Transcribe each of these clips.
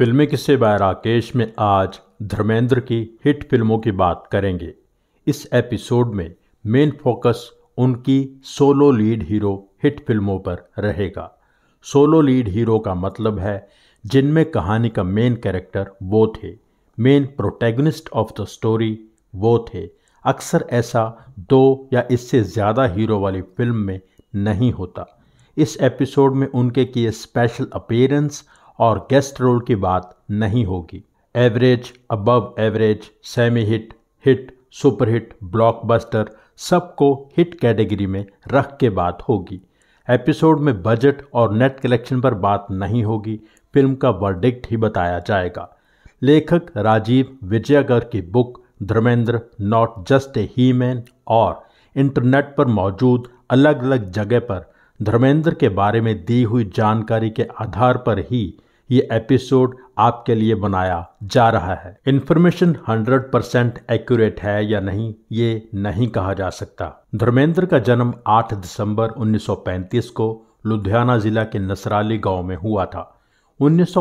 फिल्मी किस्से बाय राकेश में आज धर्मेंद्र की हिट फिल्मों की बात करेंगे इस एपिसोड में मेन फोकस उनकी सोलो लीड हीरो हिट फिल्मों पर रहेगा सोलो लीड हीरो का मतलब है जिनमें कहानी का मेन कैरेक्टर वो थे main protagonist of the story वो थे अक्सर ऐसा दो या इससे ज़्यादा हीरो वाली फिल्म में नहीं होता इस एपिसोड में उनके किए स्पेशल अपेयरेंस और गेस्ट रोल की बात नहीं होगी average above average semi hit hit superhit blockbuster सबको हिट कैटेगरी में रख के बात होगी एपिसोड में बजट और नेट कलेक्शन पर बात नहीं होगी फिल्म का वर्डिक्ट ही बताया जाएगा लेखक राजीव विजयगर की book Dharmendra not just a he man और इंटरनेट पर मौजूद अलग अलग जगह पर धर्मेंद्र के बारे में दी हुई जानकारी के आधार पर ही ये एपिसोड आपके लिए बनाया जा रहा है इन्फॉर्मेशन 100 परसेंट एक्यूरेट है या नहीं ये नहीं कहा जा सकता धर्मेंद्र का जन्म 8 दिसंबर 1935 को लुधियाना जिला के नसराली गांव में हुआ था उन्नीस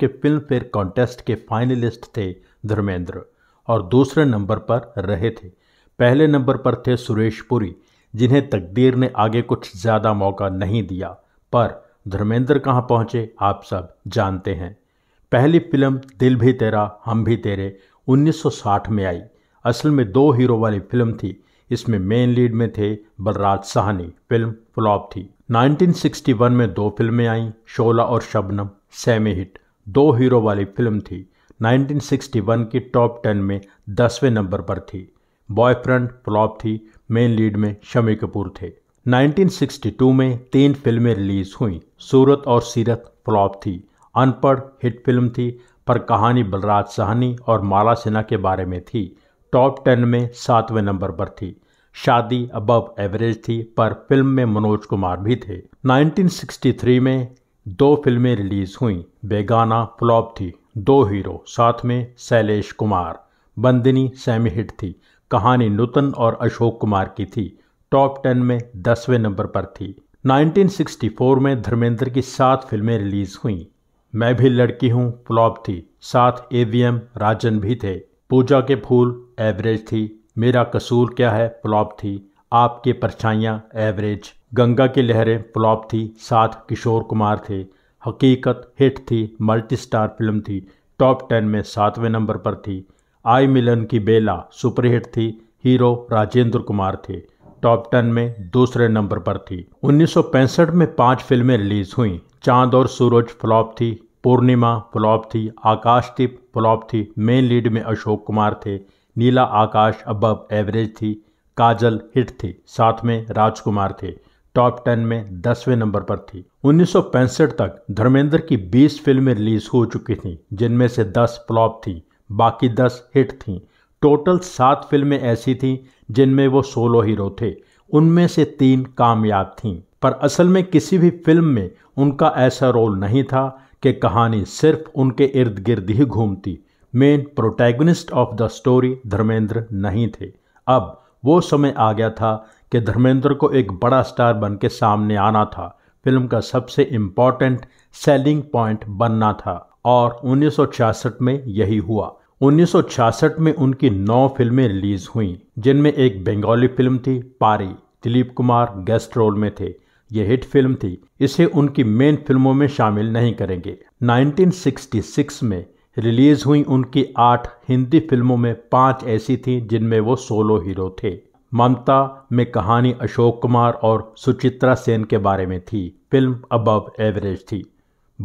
के फिल्म फेयर कॉन्टेस्ट के फाइनलिस्ट थे धर्मेंद्र और दूसरे नंबर पर रहे थे पहले नंबर पर थे सुरेश पुरी जिन्हें तकदीर ने आगे कुछ ज़्यादा मौका नहीं दिया पर धर्मेंद्र कहाँ पहुँचे आप सब जानते हैं पहली फिल्म दिल भी तेरा हम भी तेरे 1960 में आई असल में दो हीरो वाली फिल्म थी इसमें मेन लीड में थे बलराज साहनी फिल्म फ्लॉप थी 1961 में दो फिल्में आईं शोला और शबनम सेमी हिट दो हीरो वाली फिल्म थी 1961 की टॉप टेन में दसवें नंबर पर थी बॉयफ्रेंड फ्लॉप थी मेन लीड में शमी कपूर थे 1962 में तीन फिल्में रिलीज हुई सूरत और सीरत फ्लॉप थी अनपढ़ हिट फिल्म थी पर कहानी बलराज सहनी और माला सिन्हा के बारे में थी टॉप टेन में सातवें नंबर पर थी शादी अबव एवरेज थी पर फिल्म में मनोज कुमार भी थे 1963 में दो फिल्में रिलीज हुई बेगाना फ्लॉप थी दो हीरो साथ में शैलेश कुमार बंदिनी सेमी हिट थी कहानी नूतन और अशोक कुमार की थी टॉप टेन में दसवें नंबर पर थी 1964 में धर्मेंद्र की सात फिल्में रिलीज हुई मैं भी लड़की हूँ फ्लॉप थी साथ एवीएम राजन भी थे पूजा के फूल एवरेज थी मेरा कसूर क्या है फ्लॉप थी आपके परछाइयाँ एवरेज गंगा की लहरें फ्लॉप थी साथ किशोर कुमार थे हकीकत हिट थी मल्टी स्टार फिल्म थी टॉप टेन में सातवें नंबर पर थी आई मिलन की बेला सुपरहिट थी हीरो राजेंद्र कुमार थे टॉप टेन में दूसरे नंबर पर थी 1965 में पांच फिल्में रिलीज हुई चांद और सूरज फ्लॉप थी पूर्णिमा फ्लॉप थी आकाशदीप फ्लॉप थी मेन लीड में अशोक कुमार थे नीला आकाश अबब एवरेज थी काजल हिट थी साथ में राजकुमार थे टॉप टेन में दसवें नंबर पर थी 1965 तक धर्मेंद्र की 20 फिल्में रिलीज हो चुकी थीं जिनमें से 10 फ्लॉप थी बाकी 10 हिट थीं टोटल सात फिल्में ऐसी थीं जिनमें वो सोलो हीरो थे उनमें से तीन कामयाब थीं पर असल में किसी भी फिल्म में उनका ऐसा रोल नहीं था कि कहानी सिर्फ उनके इर्द गिर्द ही घूमती main protagonist of the story Dharmendra नहीं थे अब वो समय आ गया था कि धर्मेंद्र को एक बड़ा स्टार बन के सामने आना था फिल्म का सबसे इम्पॉर्टेंट सेलिंग पॉइंट बनना था और उन्नीस में यही हुआ 1966 में उनकी नौ फिल्में रिलीज हुईं जिनमें एक बंगाली फिल्म थी पारी दिलीप कुमार गेस्ट रोल में थे ये हिट फिल्म थी इसे उनकी मेन फिल्मों में शामिल नहीं करेंगे 1966 में रिलीज हुई उनकी आठ हिंदी फिल्मों में पांच ऐसी थीं जिनमें वो सोलो हीरो थे ममता में कहानी अशोक कुमार और सुचित्रा सेन के बारे में थी फिल्म अबव एवरेज थी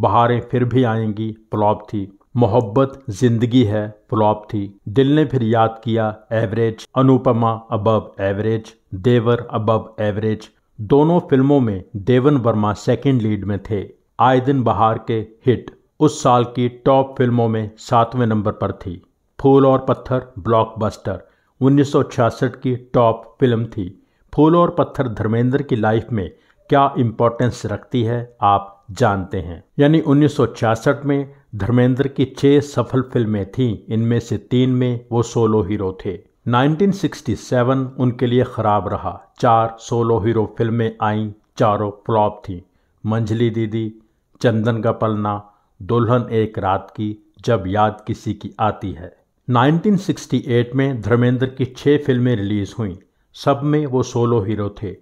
बहारें फिर भी आएंगी प्लॉप थी मोहब्बत जिंदगी है फ्लॉप थी दिल ने फिर याद किया average Anupama above average Devar above average दोनों फिल्मों में देवन वर्मा सेकंड लीड में थे आए दिन बहार के हिट उस साल की टॉप फिल्मों में सातवें नंबर पर थी फूल और पत्थर ब्लॉकबस्टर 1966 की टॉप फिल्म थी फूल और पत्थर धर्मेंद्र की लाइफ में क्या इम्पोर्टेंस रखती है आप जानते हैं यानी 1966 में धर्मेंद्र की छह सफल फिल्में थीं इनमें से तीन में वो सोलो हीरो थे 1967 उनके लिए खराब रहा चार सोलो हीरो फिल्में आईं चारों फ्लॉप थीं मंजली दीदी चंदन का पलना दुल्हन एक रात की जब याद किसी की आती है 1968 में धर्मेंद्र की छह फिल्में रिलीज़ हुई सब में वो सोलो हीरो थे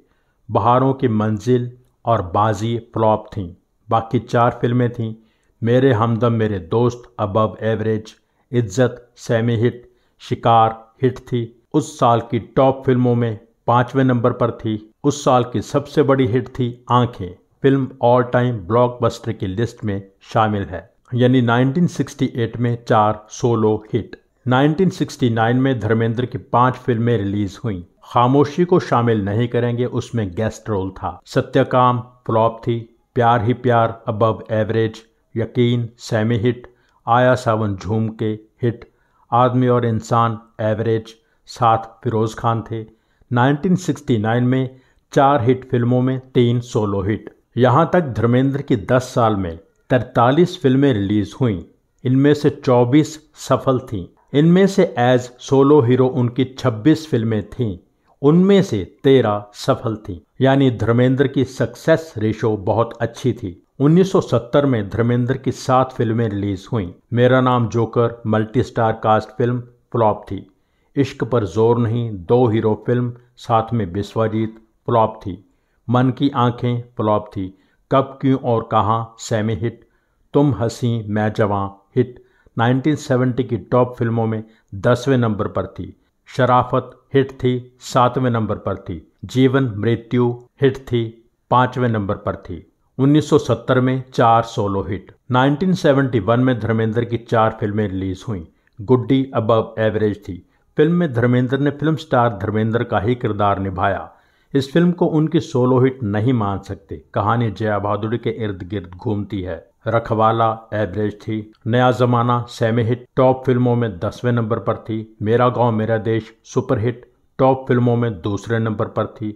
बहारों की मंजिल और बाजी फ्लॉप थीं बाकी चार फिल्में थीं मेरे Humdum Mere Dost above average Izzat semi hit Shikar hit थी उस साल की टॉप फिल्मों में पाँचवें नंबर पर थी उस साल की सबसे बड़ी हिट थी Aankhen film all time blockbuster की लिस्ट में शामिल है यानी 1968 में चार सोलो हिट 1969 में धर्मेंद्र की पांच फिल्में रिलीज हुई खामोशी को शामिल नहीं करेंगे उसमें गेस्ट रोल था सत्यकाम फ्लॉप थी Pyar Hi Pyar above average Yakeen semi hit Aaya Sawan झूम के हिट आदमी और इंसान एवरेज साथ फिरोज़ खान थे 1969 में चार हिट फिल्मों में तीन सोलो हिट यहाँ तक धर्मेंद्र की 10 साल में 43 फिल्में रिलीज़ हुईं इनमें से 24 सफल थीं इनमें से एज सोलो हीरो उनकी 26 फिल्में थीं उनमें से 13 सफल थीं यानी धर्मेंद्र की सक्सेस रेशो बहुत अच्छी थी 1970 में धर्मेंद्र की सात फिल्में रिलीज हुईं Mera Naam Joker multi star cast film flop थी इश्क पर जोर नहीं दो हीरो फिल्म साथ में विश्वजीत फ्लॉप थी मन की आंखें फ्लॉप थी कब क्यों और कहाँ सेमी हिट तुम हंसी मैं जवां हिट 1970 की टॉप फिल्मों में दसवें नंबर पर थी शराफत हिट थी सातवें नंबर पर थी जीवन मृत्यु हिट थी पांचवें नंबर पर थी 1970 में चार सोलो हिट 1971 में धर्मेंद्र की चार फिल्में रिलीज हुई गुड्डी अबव एवरेज थी फिल्म में धर्मेंद्र ने फिल्म स्टार धर्मेंद्र का ही किरदार निभाया इस फिल्म को उनकी सोलो हिट नहीं मान सकते कहानी जया बहादुर के इर्द गिर्द घूमती है रखवाला एवरेज थी नया जमाना सेमी हिट टॉप फिल्मों में दसवें नंबर पर थी मेरा गांव मेरा देश सुपरहिट टॉप फिल्मों में दूसरे नंबर पर थी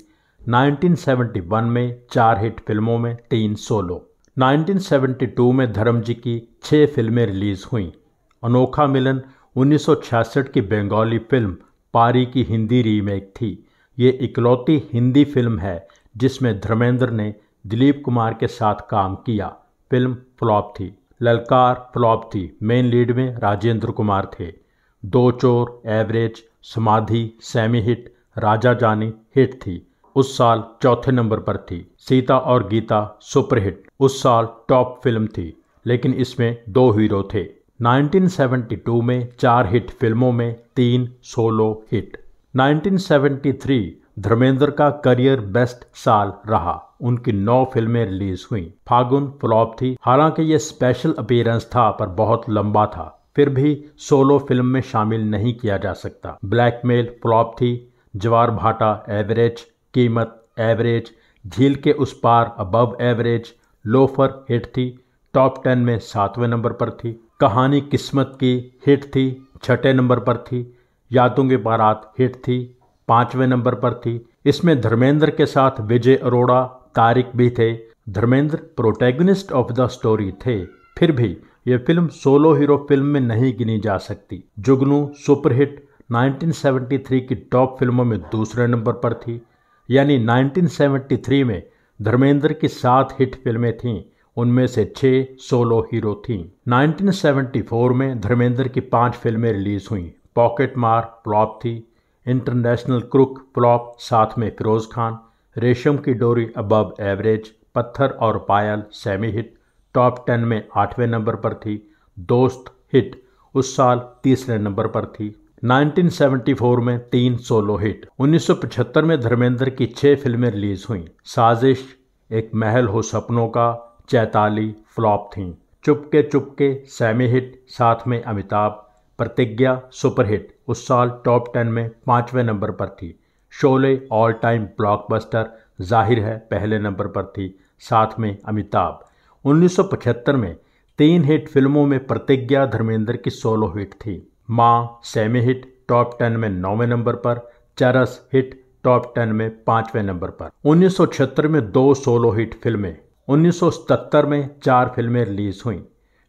1971 में चार हिट फिल्मों में तीन सोलो 1972 में धर्म जी की छः फिल्में रिलीज हुईं अनोखा मिलन 1966 की बंगाली फिल्म पारी की हिंदी रीमेक थी ये इकलौती हिंदी फिल्म है जिसमें धर्मेंद्र ने दिलीप कुमार के साथ काम किया फिल्म फ्लॉप थी ललकार फ्लॉप थी मेन लीड में राजेंद्र कुमार थे दो चोर एवरेज समाधि सेमी हिट राजा जानी हिट थी उस साल चौथे नंबर पर थी सीता और गीता सुपर हिट उस साल टॉप फिल्म थी लेकिन इसमें दो हीरो थे 1972 में चार हिट फिल्मों में तीन सोलो हिट 1973 धर्मेंद्र का करियर बेस्ट साल रहा उनकी नौ फिल्में रिलीज हुई फागुन फ्लॉप थी हालांकि ये स्पेशल अपीयरेंस था पर बहुत लंबा था फिर भी सोलो फिल्म में शामिल नहीं किया जा सकता ब्लैकमेल फ्लॉप थी जवार भाटा एवरेज कीमत average Jheel Ke Us Paar above average Loafer hit थी टॉप टेन में सातवें नंबर पर थी कहानी किस्मत की हिट थी छठे नंबर पर थी यादों के बारात हिट थी पाँचवें नंबर पर थी इसमें धर्मेंद्र के साथ विजय अरोड़ा तारिक भी थे Dharmendra protagonist of the story थे फिर भी ये फिल्म सोलो हीरो फिल्म में नहीं गिनी जा सकती जुगनू सुपरहिट 1973 की टॉप फिल्मों में दूसरे नंबर पर थी यानी 1973 में धर्मेंद्र की सात हिट फिल्में थीं उनमें से छः सोलो हीरो थीं 1974 में धर्मेंद्र की पांच फिल्में रिलीज हुई पॉकेट मार प्लॉप थी इंटरनेशनल क्रुक प्लॉप साथ में फिरोज खान रेशम की डोरी अबब एवरेज पत्थर और Payal semi hit top ten में आठवें नंबर पर थी दोस्त हिट उस साल तीसरे नंबर पर थी 1974 में तीन सोलो हिट 1975 में धर्मेंद्र की छह फिल्में रिलीज हुईं साजिश एक महल हो सपनों का चैताली फ्लॉप थी चुपके चुपके सेमी हिट साथ में अमिताभ प्रतिज्ञा सुपरहिट उस साल टॉप टेन में पांचवें नंबर पर थी शोले ऑल टाइम ब्लॉकबस्टर जाहिर है पहले नंबर पर थी साथ में अमिताभ 1975 में तीन हिट फिल्मों में प्रतिज्ञा धर्मेंद्र की सोलो हिट थी माँ सेमी हिट टॉप टेन में नौवें नंबर पर चरस हिट टॉप टेन में पांचवें नंबर पर उन्नीस में दो सोलो हिट फिल्में उन्नीस में चार फिल्में रिलीज हुई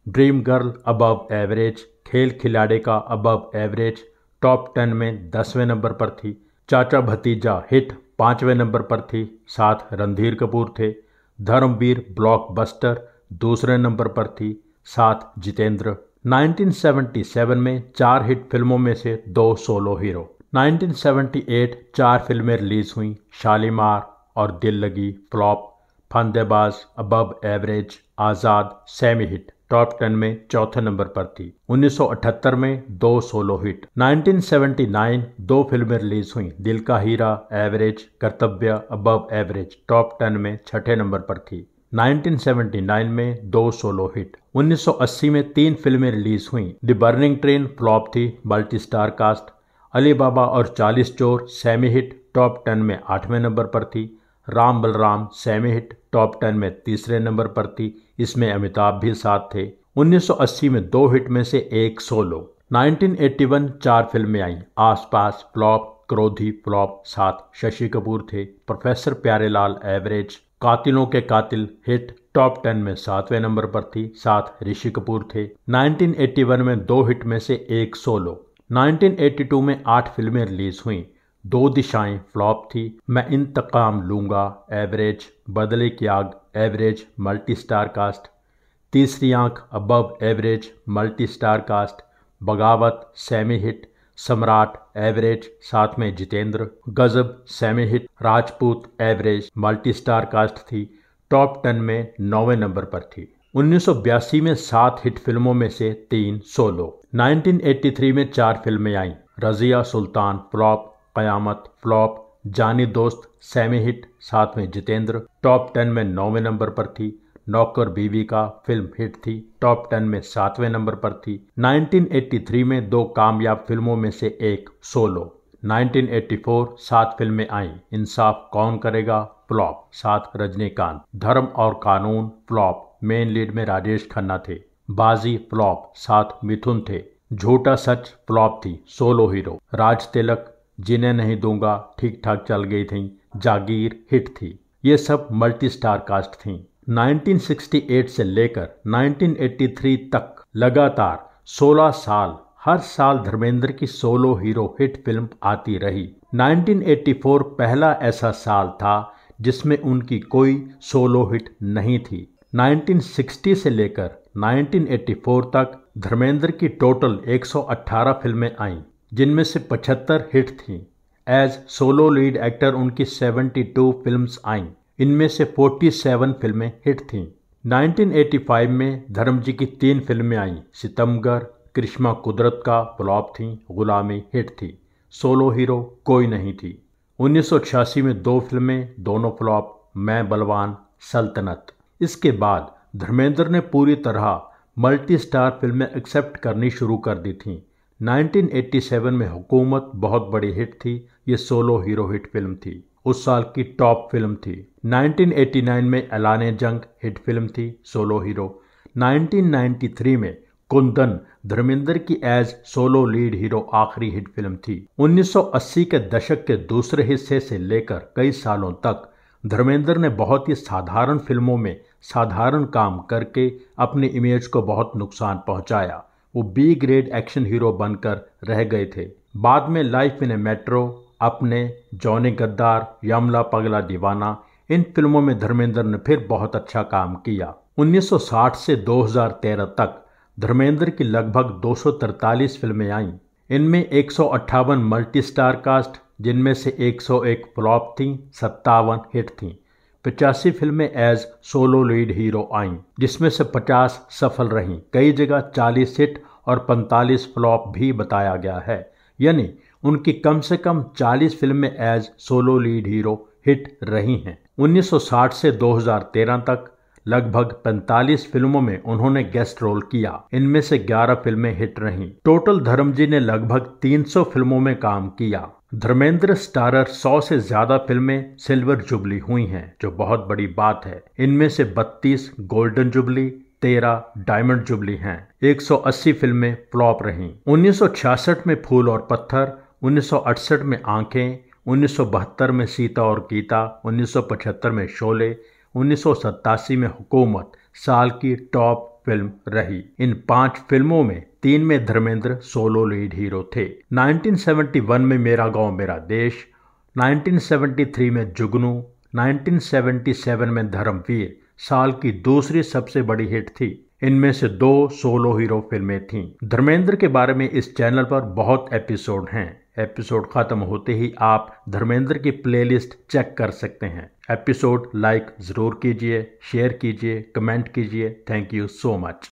ड्रीम गर्ल अबव एवरेज खेल खिलाड़ी का अबव एवरेज टॉप टेन में दसवें नंबर पर थी चाचा भतीजा हिट पांचवें नंबर पर थी साथ रणधीर कपूर थे धर्मवीर ब्लॉकबस्टर दूसरे नंबर पर थी साथ जितेंद्र 1977 में चार हिट फिल्मों में से दो सोलो हीरो 1978 चार फिल्में रिलीज हुई शालीमार और Dil Lagi flop Fandebaaz above average Azaad semi hit top ten में चौथे नंबर पर थी 1978 में दो सोलो हिट 1979 दो फिल्में रिलीज हुई Dil Ka Heera average Kartavya above average top ten में छठे नंबर पर थी 1979 में दो सोलो हिट 1980 में तीन फिल्में रिलीज हुई द बर्निंग ट्रेन फ्लॉप थी multi star cast Ali Baba Aur Chalis चोर सेमी हिट टॉप टेन में आठवें नंबर पर थी Ram Balram semi hit top ten में तीसरे नंबर पर थी इसमें अमिताभ भी साथ थे 1980 में दो हिट में से एक सोलो 1981 चार फिल्में आईं आसपास फ्लॉप क्रोधी फ्लॉप साथ शशि कपूर थे प्रोफेसर प्यारेलाल एवरेज कातिलों के कातिल हिट टॉप टेन में सातवें नंबर पर थी साथ ऋषि कपूर थे 1981 में दो हिट में से एक सोलो 1982 में आठ फिल्में रिलीज हुईं दो दिशाएं फ्लॉप थी मैं इंतकाम लूंगा एवरेज बदले की आग average multi star cast Teesri Aankh above average multi star cast Bagawat semi hit Samrat average साथ में Jeetendra Gajab semi hit Rajput average multi star cast थी टॉप टेन में नौवे नंबर पर थी उन्नीस में सात हिट फिल्मों में से तीन सोलो 1983 में चार फिल्में आईं Razia Sultan flop Qayamat flop Jaani Dost Sami hit साथ में जितेंद्र टॉप टेन में नौवें नंबर पर थी नौकर बीवी का फिल्म हिट थी टॉप टेन में सातवें नंबर पर थी 1983 में दो कामयाब फिल्मों में से एक सोलो 1984 सात फिल्में आईं इंसाफ कौन करेगा फ्लॉप साथ रजनीकांत धर्म और कानून फ्लॉप मेन लीड में राजेश खन्ना थे बाजी फ्लॉप साथ मिथुन थे झूठा सच फ्लॉप थी सोलो हीरो राज तिलक जिन्हें नहीं दूंगा ठीक ठाक चल गई थी जागीर हिट थी ये सब मल्टी स्टार कास्ट थी 1968 से लेकर 1983 तक लगातार 16 साल हर साल धर्मेंद्र की सोलो हीरो हिट फिल्म आती रही 1984 पहला ऐसा साल था जिसमें उनकी कोई सोलो हिट नहीं थी 1960 से लेकर 1984 तक धर्मेंद्र की टोटल 118 फिल्में आईं जिनमें से 75 हिट थी एज सोलो लीड एक्टर उनकी 72 फिल्म्स आईं इनमें से 47 फिल्में हिट थीं 1985 में धर्म जी की तीन फिल्में आईं सितमगर कृष्मा कुदरत का फ्लॉप थी गुलामी हिट थी सोलो हीरो कोई नहीं थी 1986 में दो फिल्में दोनों फ्लॉप मैं बलवान सल्तनत इसके बाद धर्मेंद्र ने पूरी तरह मल्टी स्टार फिल्में एक्सेप्ट करनी शुरू कर दी थीं 1987 में हुकूमत बहुत बड़ी हिट थी ये सोलो हीरो हिट फिल्म थी उस साल की टॉप फिल्म थी 1989 में एलान जंग हिट फिल्म थी सोलो हीरो 1993 में कुंदन धर्मेंद्र की एज सोलो लीड हीरो आखिरी हिट फिल्म थी 1980 के दशक के दूसरे हिस्से से लेकर कई सालों तक धर्मेंद्र ने बहुत ही साधारण फिल्मों में साधारण काम करके अपनी इमेज को बहुत नुकसान पहुंचाया वो बी ग्रेड एक्शन हीरो बनकर रह गए थे बाद में लाइफ इन ए मेट्रो अपने जॉनी गद्दार यमला पगला दीवाना इन फिल्मों में धर्मेंद्र ने फिर बहुत अच्छा काम किया 1960 से 2013 तक धर्मेंद्र की लगभग 243 फिल्में आईं इनमें एक मल्टी स्टार कास्ट जिनमें से 101 फ्लॉप थीं सत्तावन हिट थीं पचासी फिल्में एज सोलो लीड हीरो आईं जिसमें से 50 सफल रहीं कई जगह 40 हिट और 45 फ्लॉप भी बताया गया है यानी उनकी कम से कम 40 फिल्में as solo lead hero hit रही हैं 1960 से 2013 तक लगभग 45 फिल्मों में उन्होंने गेस्ट रोल किया इनमें से 11 फिल्में हिट रहीं टोटल धर्मजी ने लगभग 300 फिल्मों में काम किया धर्मेंद्र स्टारर सौ से ज्यादा फिल्में सिल्वर जुबली हुई हैं जो बहुत बड़ी बात है इनमें से 32 गोल्डन जुबली तेरह डायमंड जुबली हैं 180 फिल्में फ्लॉप रहीं 1966 में फूल और पत्थर 1968 में आंखें 1972 में सीता और गीता 1975 में शोले उन्नीस में हुकूमत साल की टॉप फिल्म रही इन पांच फिल्मों में तीन में धर्मेंद्र सोलो लीड हीरो थे 1971 में मेरा गांव मेरा देश 1973 में जुगनू 1977 में धर्मवीर साल की दूसरी सबसे बड़ी हिट थी इनमें से दो सोलो हीरो फिल्में थीं धर्मेंद्र के बारे में इस चैनल पर बहुत एपिसोड हैं एपिसोड खत्म होते ही आप धर्मेंद्र की प्लेलिस्ट चेक कर सकते हैं एपिसोड लाइक ज़रूर कीजिए शेयर कीजिए कमेंट कीजिए थैंक यू सो मच